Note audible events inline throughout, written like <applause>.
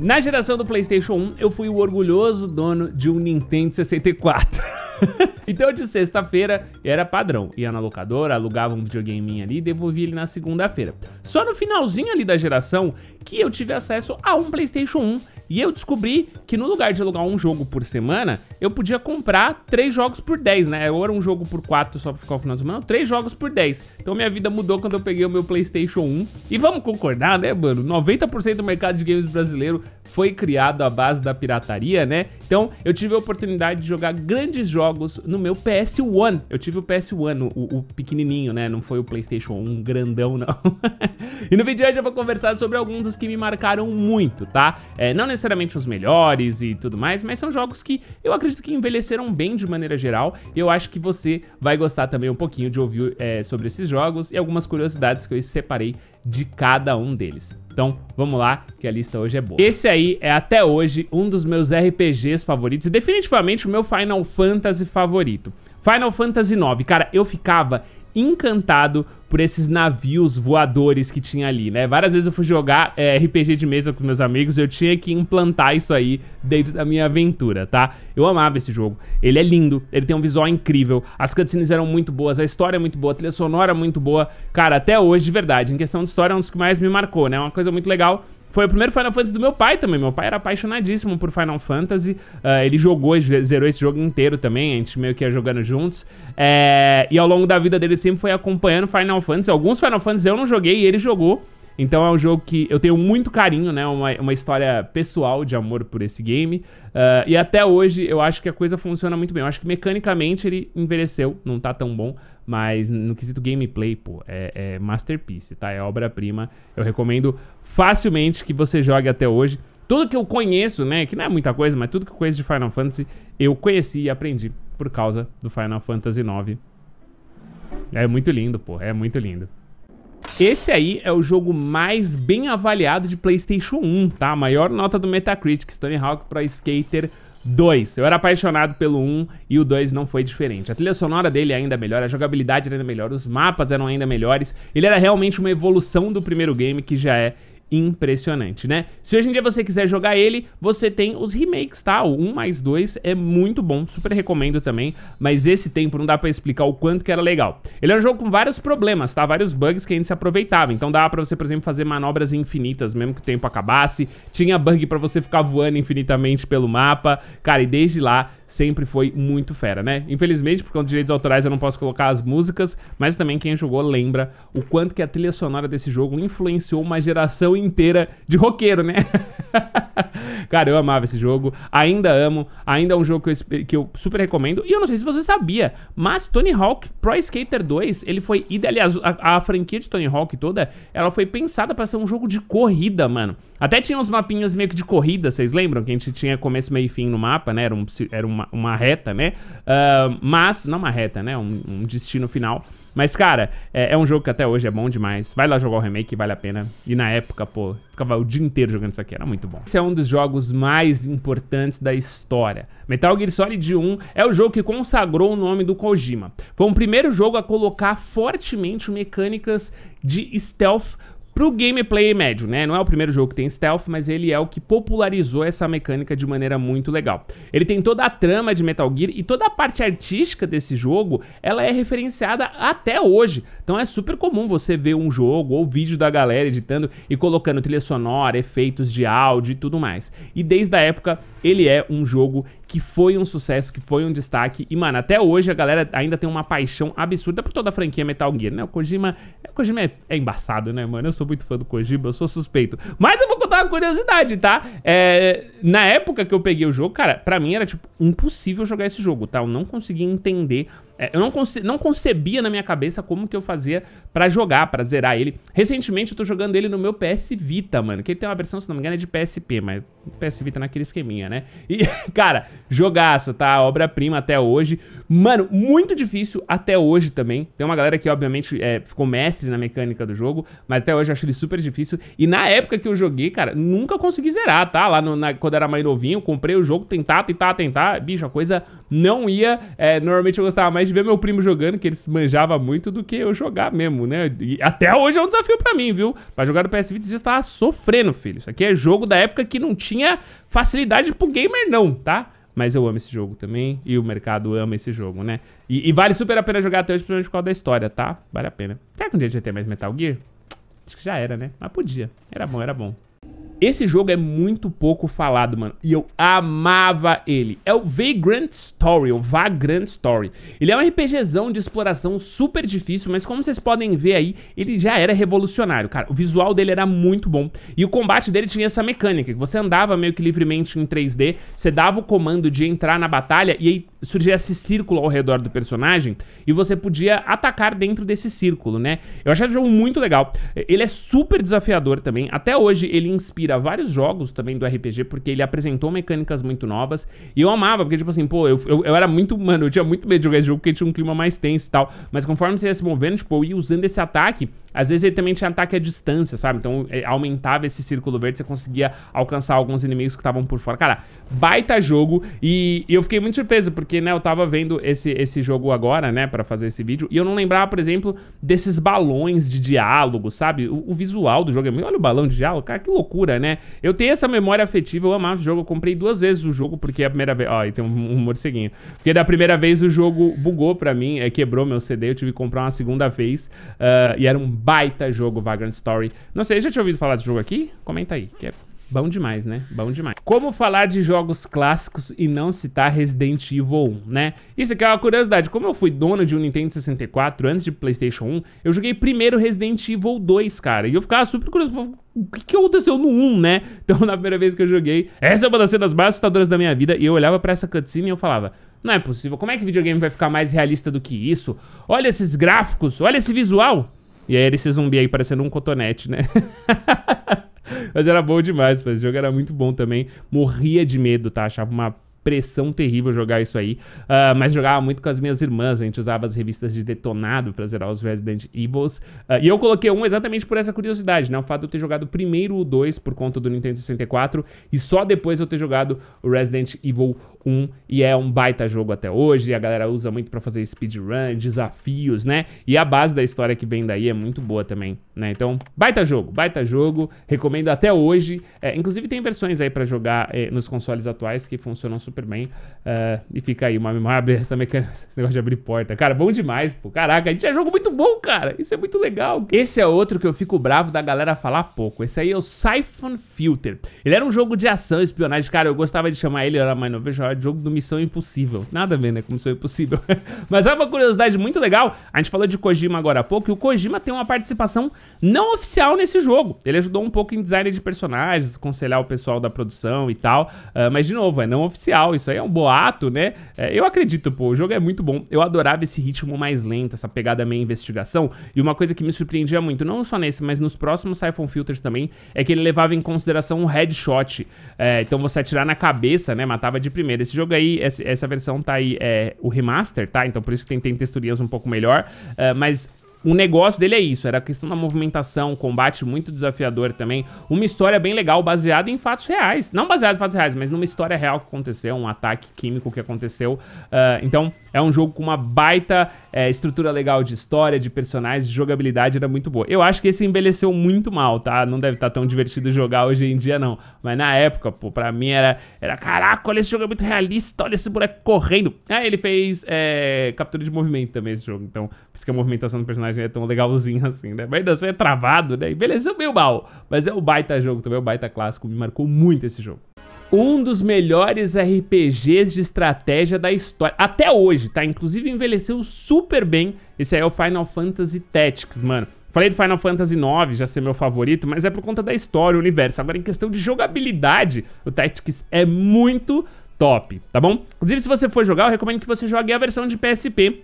Na geração do PlayStation 1, eu fui o orgulhoso dono de um Nintendo 64. <laughs> <laughs> então de sexta-feira era padrão. Ia na locadora, alugava um videogame ali e devolvia ele na segunda-feira. Só no finalzinho ali da geração que eu tive acesso a um PlayStation 1 e eu descobri que no lugar de alugar um jogo por semana, eu podia comprar três jogos por 10, né? Ou era um jogo por 4 só pra ficar o final de semana, três jogos por 10. Então minha vida mudou quando eu peguei o meu PlayStation 1. E vamos concordar, né, mano? 90% do mercado de games brasileiro foi criado à base da pirataria, né? Então eu tive a oportunidade de jogar grandes jogos jogos no meu PS1. Eu tive o PS1, o, o pequenininho, né? Não foi o PlayStation 1 grandão, não. <laughs> e no vídeo de hoje eu vou conversar sobre alguns dos que me marcaram muito, tá? É, não necessariamente os melhores e tudo mais, mas são jogos que eu acredito que envelheceram bem de maneira geral. E eu acho que você vai gostar também um pouquinho de ouvir é, sobre esses jogos e algumas curiosidades que eu separei de cada um deles. Então, vamos lá, que a lista hoje é boa. Esse aí é até hoje um dos meus RPGs favoritos e definitivamente o meu Final Fantasy favorito. Final Fantasy IX, cara, eu ficava encantado por esses navios voadores que tinha ali, né? Várias vezes eu fui jogar é, RPG de mesa com meus amigos eu tinha que implantar isso aí dentro da minha aventura, tá? Eu amava esse jogo. Ele é lindo, ele tem um visual incrível, as cutscenes eram muito boas, a história é muito boa, a trilha sonora é muito boa. Cara, até hoje, de verdade, em questão de história, é um dos que mais me marcou, né? É Uma coisa muito legal foi o primeiro Final Fantasy do meu pai também. Meu pai era apaixonadíssimo por Final Fantasy. Uh, ele jogou, zerou esse jogo inteiro também. A gente meio que ia jogando juntos. É, e ao longo da vida dele sempre foi acompanhando Final Fantasy. Alguns Final Fantasy eu não joguei e ele jogou. Então é um jogo que eu tenho muito carinho, né? Uma, uma história pessoal de amor por esse game. Uh, e até hoje eu acho que a coisa funciona muito bem. Eu acho que mecanicamente ele envelheceu, não tá tão bom. Mas no quesito gameplay, pô, é, é masterpiece, tá? É obra-prima. Eu recomendo facilmente que você jogue até hoje. Tudo que eu conheço, né? Que não é muita coisa, mas tudo que eu conheço de Final Fantasy, eu conheci e aprendi por causa do Final Fantasy IX. É muito lindo, pô. É muito lindo. Esse aí é o jogo mais bem avaliado de PlayStation 1, tá? A maior nota do Metacritic, Tony Hawk Pro Skater 2. Eu era apaixonado pelo 1 e o 2 não foi diferente. A trilha sonora dele é ainda melhor, a jogabilidade era ainda melhor, os mapas eram ainda melhores. Ele era realmente uma evolução do primeiro game que já é impressionante, né? Se hoje em dia você quiser jogar ele, você tem os remakes, tá? O 1 mais 2 é muito bom, super recomendo também, mas esse tempo não dá pra explicar o quanto que era legal. Ele é um jogo com vários problemas, tá? Vários bugs que a gente se aproveitava, então dava pra você, por exemplo, fazer manobras infinitas, mesmo que o tempo acabasse, tinha bug pra você ficar voando infinitamente pelo mapa, cara, e desde lá sempre foi muito fera, né? Infelizmente, por conta de direitos autorais, eu não posso colocar as músicas, mas também quem jogou lembra o quanto que a trilha sonora desse jogo influenciou uma geração inteira de roqueiro, né? <laughs> Cara, eu amava esse jogo, ainda amo, ainda é um jogo que eu, que eu, super recomendo. E eu não sei se você sabia, mas Tony Hawk Pro Skater 2, ele foi aliás, a, a, franquia de Tony Hawk toda, ela foi pensada para ser um jogo de corrida, mano. Até tinha uns mapinhas meio que de corrida, vocês lembram? Que a gente tinha começo, meio e fim no mapa, né? Era, um, era uma, uma reta, né? Uh, mas, não uma reta, né? Um, um destino final. Mas, cara, é, é, um jogo que até hoje é bom demais. Vai lá jogar o remake, vale a pena. E na época, pô, ficava o dia inteiro jogando isso aqui, era muito bom. Esse é um dos jogos mais importantes da história. Metal Gear Solid 1 é o jogo que consagrou o nome do Kojima. Foi o primeiro jogo a colocar fortemente mecânicas de stealth pro gameplay médio, né? Não é o primeiro jogo que tem stealth, mas ele é o que popularizou essa mecânica de maneira muito legal. Ele tem toda a trama de Metal Gear e toda a parte artística desse jogo, ela é referenciada até hoje. Então é super comum você ver um jogo ou vídeo da galera editando e colocando trilha sonora, efeitos de áudio e tudo mais. E desde a época ele é um jogo que foi um sucesso, que foi um destaque. E, mano, até hoje a galera ainda tem uma paixão absurda por toda a franquia Metal Gear, né? O Kojima, o Kojima é, é embaçado, né, mano? Eu sou muito fã do Kojima, eu sou suspeito. Mas eu vou contar uma curiosidade, tá? É, na época que eu peguei o jogo, cara, pra mim era, tipo, impossível jogar esse jogo, tá? Eu não conseguia entender é, eu não, conce não concebia na minha cabeça como que eu fazia para jogar, para zerar ele. Recentemente eu tô jogando ele no meu PS Vita, mano. Que ele tem uma versão, se não me engano, é de PSP, mas PS Vita naquele esqueminha, né? E, <laughs> cara, jogaço, tá? Obra-prima até hoje. Mano, muito difícil até hoje também. Tem uma galera que, obviamente, é, ficou mestre na mecânica do jogo, mas até hoje eu acho ele super difícil. E na época que eu joguei, cara, nunca consegui zerar, tá? Lá no, na, quando era mais novinho, comprei o jogo, tentar, tentar, tentar. Bicho, a coisa não ia. É, normalmente eu gostava mais de ver meu primo jogando, que ele se manjava muito, do que eu jogar mesmo, né? E até hoje é um desafio pra mim, viu? Pra jogar no PS Vita já tá tava sofrendo, filho. Isso aqui é jogo da época que não tinha facilidade pro gamer não, tá? Mas eu amo esse jogo também, e o mercado ama esse jogo, né? E, e vale super a pena jogar até hoje, principalmente por causa da história, tá? Vale a pena. Será que um dia já ter mais Metal Gear? Acho que já era, né? Mas podia. Era bom, era bom. Esse jogo é muito pouco falado, mano. E eu amava ele. É o Vagrant Story, o Vagrant Story. Ele é um RPGzão de exploração super difícil, mas como vocês podem ver aí, ele já era revolucionário, cara. O visual dele era muito bom. E o combate dele tinha essa mecânica, que você andava meio que livremente em 3D, você dava o comando de entrar na batalha e aí surgia esse círculo ao redor do personagem e você podia atacar dentro desse círculo, né? Eu achei o jogo muito legal. Ele é super desafiador também. Até hoje ele inspira inspira vários jogos também do RPG, porque ele apresentou mecânicas muito novas. E eu amava, porque, tipo assim, pô, eu, eu, eu era muito. Mano, eu tinha muito medo de jogar esse jogo porque tinha um clima mais tenso e tal. Mas conforme você ia se movendo, tipo, eu ia usando esse ataque às vezes ele também tinha ataque à distância, sabe? Então é, aumentava esse círculo verde, você conseguia alcançar alguns inimigos que estavam por fora. Cara, baita jogo e, e, eu fiquei muito surpreso, porque, né, eu tava vendo esse, esse jogo agora, né, pra fazer esse vídeo, e eu não lembrava, por exemplo, desses balões de diálogo, sabe? O, o visual do jogo é meio... Olha o balão de diálogo, cara, que loucura, né? Eu tenho essa memória afetiva, eu amava o jogo, eu comprei duas vezes o jogo, porque é a primeira vez... Ó, aí tem um, um morceguinho. Porque da primeira vez o jogo bugou pra mim, é, quebrou meu CD, eu tive que comprar uma segunda vez, uh, e era um baita jogo Vagrant Story. Não sei, já tinha ouvido falar desse jogo aqui? Comenta aí, que é bom demais, né? Bom demais. Como falar de jogos clássicos e não citar Resident Evil 1, né? Isso aqui é uma curiosidade. Como eu fui dono de um Nintendo 64 antes de PlayStation 1, eu joguei primeiro Resident Evil 2, cara. E eu ficava super curioso o que, que aconteceu no 1, né? <laughs> Então, na primeira vez que eu joguei, essa é uma das cenas mais assustadoras da minha vida. E eu olhava para essa cutscene e eu falava: Não é possível, como é que videogame vai ficar mais realista do que isso? Olha esses gráficos, olha esse visual. E aí era esse zumbi aí parecendo um cotonete, né? <laughs> Mas era bom demais, pô. o jogo era muito bom também. Morria de medo, tá? Achava uma pressão terrível jogar isso aí. Uh, mas jogava muito com as minhas irmãs, a gente usava as revistas de detonado pra zerar os Resident Evils. Uh, ah, e eu coloquei um exatamente por essa curiosidade, né? O fato de eu ter jogado primeiro o 2 por conta do Nintendo 64 e só depois eu ter jogado o Resident Evil 1. E é um baita jogo até hoje, a galera usa muito pra fazer speedrun, desafios, né? E a base da história que vem daí é muito boa também. Né? Então, baita jogo, baita jogo, recomendo até hoje. É, inclusive tem versões aí para jogar é, nos consoles atuais que funcionam super bem. É, e fica aí uma abre <laughs> essa mecânica, esse negócio de abrir porta. Cara, bom demais, pô. Caraca, a gente é jogo muito bom, cara. Isso é muito legal. Esse é outro que eu fico bravo da galera falar pouco. Esse aí é o Siphon Filter. Ele era um jogo de ação, espionagem. Cara, eu gostava de chamar ele, era mais não vejo hora de jogo do Missão Impossível. Nada a ver, né, com Missão Impossível. <laughs> Mas é uma curiosidade muito legal. A gente falou de Kojima agora há pouco e o Kojima tem uma participação não oficial nesse jogo. Ele ajudou um pouco em design de personagens, aconselhar o pessoal da produção e tal. Uh, mas, de novo, é não oficial. Isso aí é um boato, né? É, eu acredito, pô. O jogo é muito bom. Eu adorava esse ritmo mais lento, essa pegada meio investigação. E uma coisa que me surpreendia muito, não só nesse, mas nos próximos Siphon Filters também, é que ele levava em consideração um headshot. É, então você atirar na cabeça, né? Matava de primeira. Esse jogo aí, essa versão tá aí, é o remaster, tá? Então por isso que tem, tem texturinhas um pouco melhor. Uh, mas o negócio dele é isso, era a questão da movimentação, combate muito desafiador também, uma história bem legal baseada em fatos reais, não baseada em fatos reais, mas numa história real que aconteceu, um ataque químico que aconteceu, uh, então é um jogo com uma baita é, estrutura legal de história, de personagens, de jogabilidade, era muito boa. Eu acho que esse envelheceu muito mal, tá? Não deve estar tá tão divertido jogar hoje em dia, não. Mas na época, pô, pra mim era, era caraca, olha esse jogo é muito realista, olha esse boneco correndo. Ah, ele fez é, captura de movimento também, esse jogo. Então, por isso que a movimentação do personagem é tão legalzinha assim, né? Mas assim é travado, né? Envelheceu meio mal. Mas é um baita jogo também, é um baita clássico, me marcou muito esse jogo um dos melhores RPGs de estratégia da história. Até hoje, tá? Inclusive envelheceu super bem. Esse aí é o Final Fantasy Tactics, mano. Falei do Final Fantasy IX, já ser meu favorito, mas é por conta da história, o universo. Agora, em questão de jogabilidade, o Tactics é muito top, tá bom? Inclusive, se você for jogar, eu recomendo que você jogue a versão de PSP,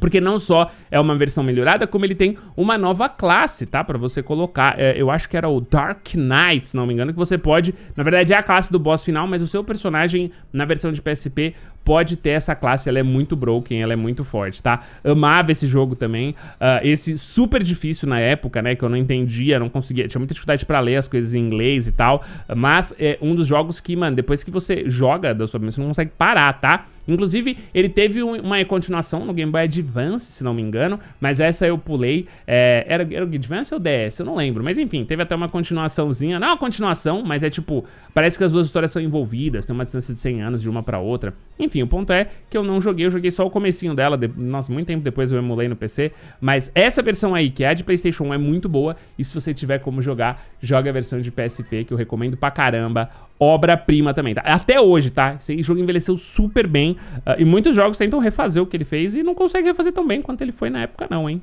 porque não só é uma versão melhorada, como ele tem uma nova classe, tá? Pra você colocar, é, eu acho que era o Dark Knight, se não me engano, que você pode... Na verdade é a classe do boss final, mas o seu personagem na versão de PSP pode ter essa classe, ela é muito broken, ela é muito forte, tá? Amava esse jogo também, uh, esse super difícil na época, né, que eu não entendia, não conseguia, tinha muita dificuldade pra ler as coisas em inglês e tal, mas é um dos jogos que, mano, depois que você joga da sua missão, você não consegue parar, tá? Inclusive, ele teve uma continuação no Game Boy Advance, se não me engano, mas essa eu pulei. É, era, era o Advance ou DS? Eu não lembro. Mas enfim, teve até uma continuaçãozinha. Não é uma continuação, mas é tipo, parece que as duas histórias são envolvidas, tem uma distância de 100 anos de uma pra outra. Enfim, o ponto é que eu não joguei, eu joguei só o comecinho dela. De, nossa, muito tempo depois eu emulei no PC. Mas essa versão aí, que é a de Playstation 1, é muito boa. E se você tiver como jogar, joga a versão de PSP, que eu recomendo pra caramba obra-prima também, tá? Até hoje, tá? Esse jogo envelheceu super bem uh, e muitos jogos tentam refazer o que ele fez e não conseguem refazer tão bem quanto ele foi na época não, hein?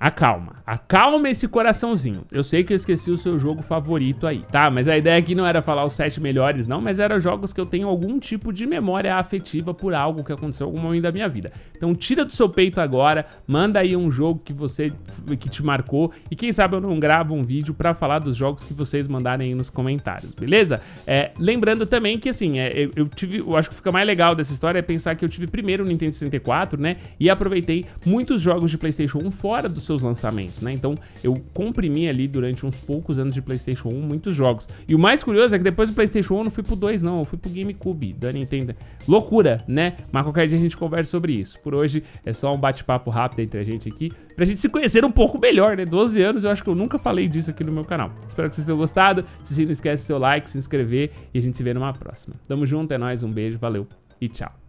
Acalma. Acalma esse coraçãozinho. Eu sei que eu esqueci o seu jogo favorito aí, tá? Mas a ideia aqui não era falar os sete melhores, não, mas era jogos que eu tenho algum tipo de memória afetiva por algo que aconteceu em algum momento da minha vida. Então tira do seu peito agora, manda aí um jogo que você que te marcou e quem sabe eu não gravo um vídeo para falar dos jogos que vocês mandarem aí nos comentários, beleza? É, lembrando também que assim, é, eu tive, eu acho que fica mais legal dessa história é pensar que eu tive primeiro o Nintendo 64, né? E aproveitei muitos jogos de PlayStation 1 fora do seus lançamentos, né? Então eu comprimi ali durante uns poucos anos de PlayStation 1 muitos jogos. E o mais curioso é que depois do PlayStation 1 eu não fui pro 2, não, eu fui pro GameCube da Nintendo. Loucura, né? Mas qualquer dia a gente conversa sobre isso. Por hoje é só um bate-papo rápido entre a gente aqui, pra gente se conhecer um pouco melhor, né? 12 anos, eu acho que eu nunca falei disso aqui no meu canal. Espero que vocês tenham gostado. Se não esquece seu like, se inscrever e a gente se vê numa próxima. Tamo junto, é nóis, um beijo, valeu e tchau.